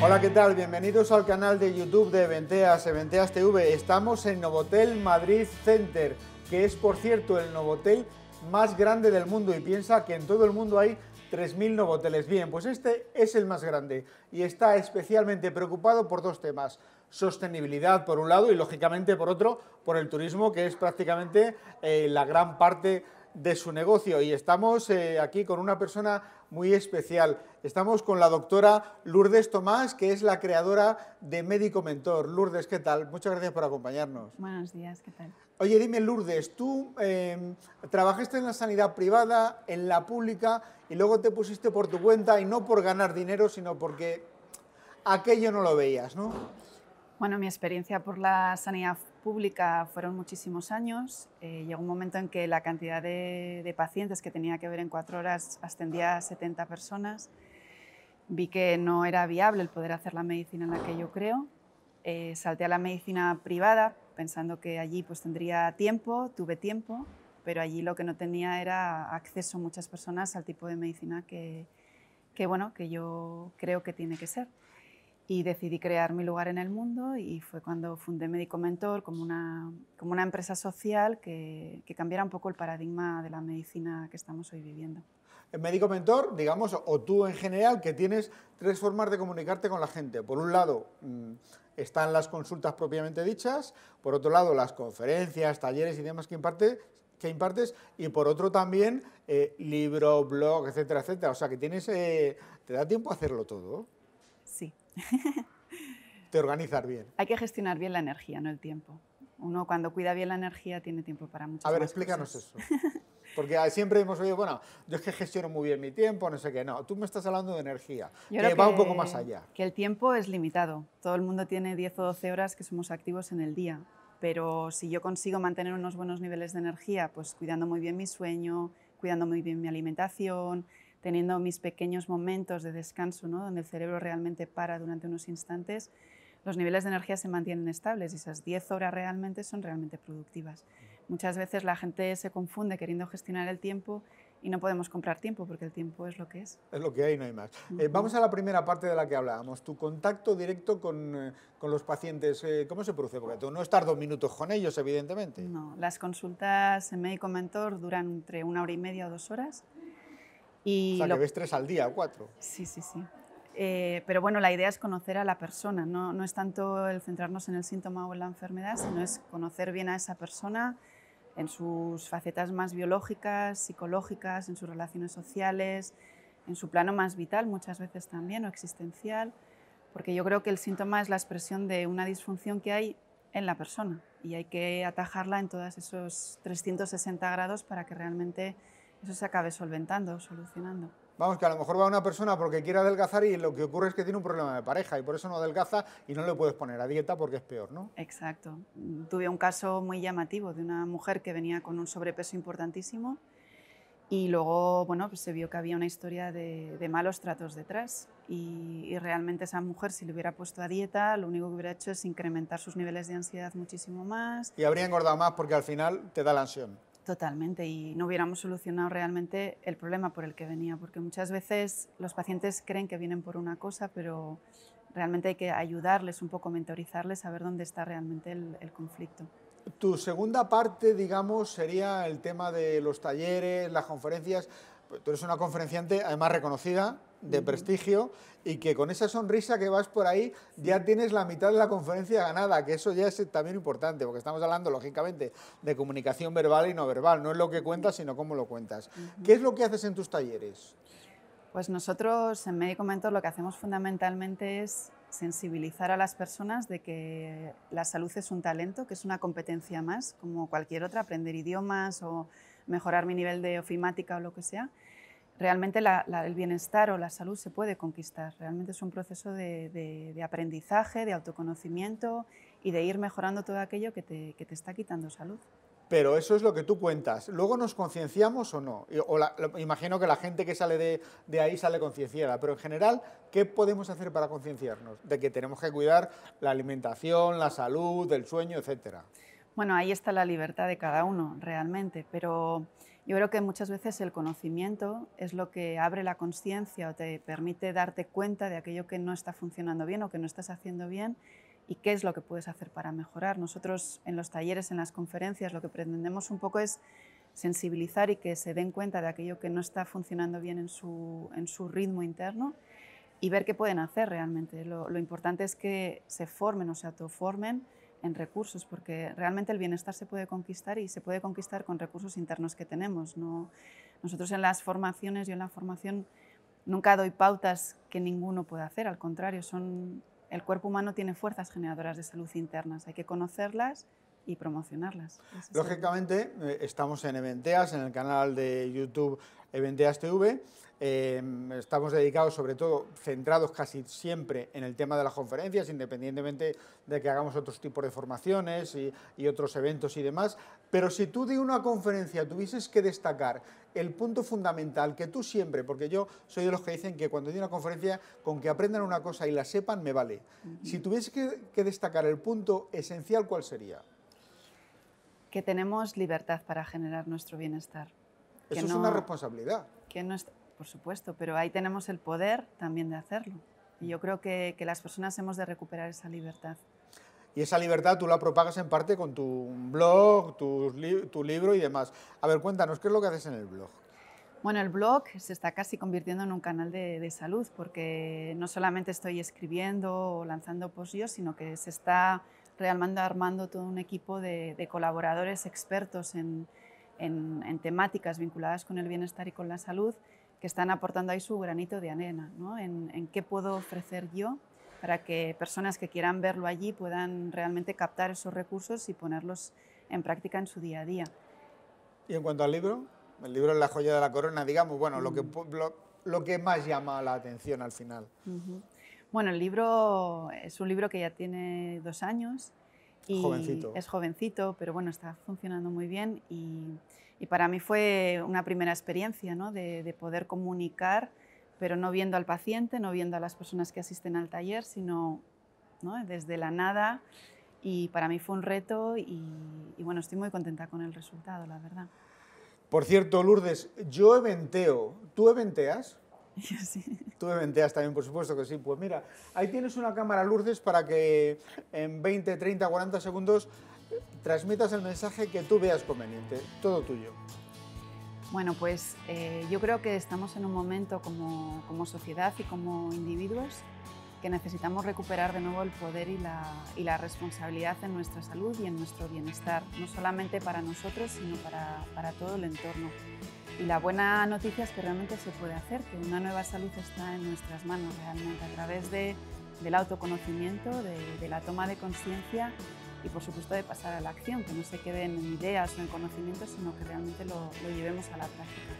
Hola, ¿qué tal? Bienvenidos al canal de YouTube de Venteas, Venteas TV. Estamos en Novotel Madrid Center, que es, por cierto, el Novotel más grande del mundo y piensa que en todo el mundo hay 3.000 Novoteles. Bien, pues este es el más grande y está especialmente preocupado por dos temas. Sostenibilidad por un lado y lógicamente por otro por el turismo que es prácticamente eh, la gran parte de su negocio y estamos eh, aquí con una persona muy especial. Estamos con la doctora Lourdes Tomás, que es la creadora de Médico Mentor. Lourdes, ¿qué tal? Muchas gracias por acompañarnos. Buenos días, ¿qué tal? Oye, dime Lourdes, tú em, trabajaste en la sanidad privada, en la pública, y luego te pusiste por tu cuenta, y no por ganar dinero, sino porque aquello no lo veías, ¿no? Bueno, mi experiencia por la sanidad pública fueron muchísimos años. Eh, llegó un momento en que la cantidad de, pacientes que tenía que ver en cuatro horas ascendía a 70 personas. Vi que no era viable el poder hacer la medicina en la que yo creo. Eh, salté a la medicina privada pensando que allí pues tendría tiempo, tuve tiempo, pero allí lo que no tenía era acceso muchas personas al tipo de medicina que, bueno, que yo creo que tiene que ser y decidí crear mi lugar en el mundo y fue cuando fundé Médico Mentor como una, como una empresa social que, que, cambiara un poco el paradigma de la medicina que estamos hoy viviendo. El médico mentor, digamos, o tú en general, que tienes tres formas de comunicarte con la gente. Por un lado, mm, están las consultas propiamente dichas, por otro lado, las conferencias, talleres y demás que impartes, que impartes y por otro también eh, libro, blog, etcétera, etcétera. O sea que tienes, eh, te da tiempo a hacerlo todo. Sí, Te organizas bien. Hay que gestionar bien la energía, no el tiempo. Uno cuando cuida bien la energía tiene tiempo para muchas cosas. A ver, explícanos eso. Porque ah, siempre hemos oído, bueno, yo es que gestiono muy bien mi tiempo, no sé qué. No, tú me estás hablando de energía, yo que va un poco más allá. Que el tiempo es limitado. Todo el mundo tiene 10 o 12 horas que somos activos en el día. Pero si yo consigo mantener unos buenos niveles de energía, pues cuidando muy bien mi sueño, cuidando muy bien mi alimentación, teniendo mis pequeños momentos de descanso, donde el cerebro realmente para durante unos instantes, los niveles de energía se mantienen estables y esas 10 horas realmente son realmente productivas. Muchas veces la gente se confunde queriendo gestionar el tiempo y no podemos comprar tiempo porque el tiempo es lo que es. Es lo que hay, no hay más. Eh, vamos a la primera parte de la que hablábamos, tu contacto directo con, eh, los pacientes, eh, ¿cómo se produce? Porque tú no estás dos minutos con ellos, evidentemente. No, las consultas en médico mentor duran entre una hora y media o dos horas o sea, ves tres al día, cuatro. Sí, sí, sí. Eh, pero bueno, la idea es conocer a la persona, no, no, es tanto el centrarnos en el síntoma o en la enfermedad, sino es conocer bien a esa persona en sus facetas más biológicas, psicológicas, en sus relaciones sociales, en su plano más vital muchas veces también o existencial, porque yo creo que el síntoma es la expresión de una disfunción que hay en la persona y hay que atajarla en todos esos 360 grados para que realmente eso se acabe solventando, solucionando. Vamos, que a lo mejor va una persona porque quiere adelgazar y lo que ocurre es que tiene un problema de pareja y por eso no adelgaza y no le puedes poner a dieta porque es peor, ¿no? Exacto. Tuve un caso muy llamativo de una mujer que venía con un sobrepeso importantísimo y luego, bueno, pues se vio que había una historia de, malos tratos detrás y, y, realmente esa mujer si le hubiera puesto a dieta, lo único que hubiera hecho es incrementar sus niveles de ansiedad muchísimo más. Y habría engordado más porque al final te da la ansión. Totalmente, y no hubiéramos solucionado realmente el problema por el que venía, porque muchas veces los pacientes creen que vienen por una cosa, pero realmente hay que ayudarles un poco, mentorizarles, a ver dónde está realmente el, el conflicto. Tu segunda parte, digamos, sería el tema de los talleres, las conferencias. Tú eres una conferenciante, además reconocida, de prestigio, y que con esa sonrisa que vas por ahí ya tienes la mitad de la conferencia ganada, que eso ya es también importante, porque estamos hablando, lógicamente, de comunicación verbal y no verbal. No es lo que cuentas, sino cómo lo cuentas. ¿Qué es lo que haces en tus talleres? Pues nosotros en Médico lo que hacemos fundamentalmente es sensibilizar a las personas de que la salud es un talento, que es una competencia más, como cualquier otra, aprender idiomas o mejorar mi nivel de ofimática o lo que sea, realmente el bienestar o la salud se puede conquistar. Realmente es un proceso de, aprendizaje, de autoconocimiento y de ir mejorando todo aquello que te, que te, está quitando salud. Pero eso es lo que tú cuentas. ¿Luego nos concienciamos o no? imagino que la gente que sale de, de, ahí sale concienciada, pero en general, ¿qué podemos hacer para concienciarnos? De que tenemos que cuidar la alimentación, la salud, el sueño, etcétera. Bueno, ahí está la libertad de cada uno realmente, pero yo creo que muchas veces el conocimiento es lo que abre la conciencia o te permite darte cuenta de aquello que no está funcionando bien o que no estás haciendo bien y qué es lo que puedes hacer para mejorar. Nosotros en los talleres, en las conferencias, lo que pretendemos un poco es sensibilizar y que se den cuenta de aquello que no está funcionando bien en su, ritmo interno y ver qué pueden hacer realmente. Lo, lo importante es que se formen o se autoformen en recursos, porque realmente el bienestar se puede conquistar y se puede conquistar con recursos internos que tenemos. ¿no? Nosotros en las formaciones, yo en la formación nunca doy pautas que ninguno pueda hacer, al contrario, son, el cuerpo humano tiene fuerzas generadoras de salud internas, hay que conocerlas, y promocionarlas. Lógicamente, eh, estamos en Eventeas, en el canal de YouTube Eventeas TV. Em, estamos dedicados, sobre todo, centrados casi siempre en el tema de las conferencias, independientemente de que hagamos otros tipos de formaciones y, otros eventos y demás. Pero si tú de una conferencia tuvieses que destacar el punto fundamental que tú siempre, porque yo soy de los que dicen que cuando di una conferencia, con que aprendan una cosa y la sepan, me vale. Si tuvieses que destacar el punto esencial, ¿cuál sería? que tenemos libertad para generar nuestro bienestar. Eso es una responsabilidad. Que no por supuesto, pero ahí tenemos el poder también de hacerlo. Y yo creo que, que las personas hemos de recuperar esa libertad. Y esa libertad tú la propagas en parte con tu blog, tu, libro y demás. A ver, cuéntanos, ¿qué es lo que haces en el blog? Bueno, el blog se está casi convirtiendo en un canal de, de, salud porque no solamente estoy escribiendo o lanzando posts yo, sino que se está Realmente armando todo un equipo de, colaboradores expertos en, temáticas vinculadas con el bienestar y con la salud que están aportando ahí su granito de arena, ¿no? en, qué puedo ofrecer yo para que personas que quieran verlo allí puedan realmente captar esos recursos y ponerlos en práctica en su día a día. ¿Y en cuanto al libro? El libro es la joya de la corona, digamos, bueno, lo, que, mm. lo, que más llama la atención al final. Bueno, el libro es un libro que ya tiene dos años. Y Es jovencito, pero bueno, está funcionando muy bien y, para mí fue una primera experiencia ¿no? de, poder comunicar, pero no viendo al paciente, no viendo a las personas que asisten al taller, sino desde la nada. Y para mí fue un reto y, y bueno, estoy muy contenta con el resultado, la verdad. Por cierto, Lourdes, yo eventeo. ¿Tú eventeas? Sí. Tú me venteas también, por supuesto que sí. Pues mira, ahí tienes una cámara Lourdes para que en 20, 30, 40 segundos transmitas el mensaje que tú veas conveniente. Todo tuyo. Bueno, pues eh, yo creo que estamos en un momento como sociedad y como individuos que necesitamos recuperar de nuevo el poder y la, responsabilidad en nuestra salud y en nuestro bienestar, no solamente para nosotros, sino para, para, todo el entorno. Y la buena noticia es que realmente se puede hacer, que una nueva salud está en nuestras manos realmente, a través del autoconocimiento, de, la toma de conciencia y por supuesto de pasar a la acción, que no se queden en ideas o en conocimientos, sino que realmente lo llevemos a la práctica.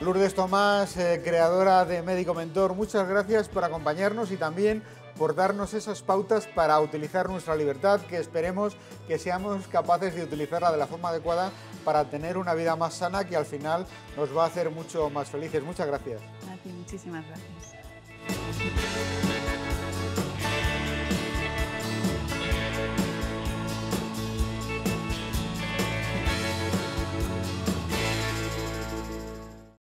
Lourdes Tomás, eh, creadora de Médico Mentor, muchas gracias por acompañarnos y también por darnos esas pautas para utilizar nuestra libertad, que esperemos que seamos capaces de utilizarla de la forma adecuada para tener una vida más sana que al final nos va a hacer mucho más felices. Muchas gracias. Gracias, muchísimas gracias.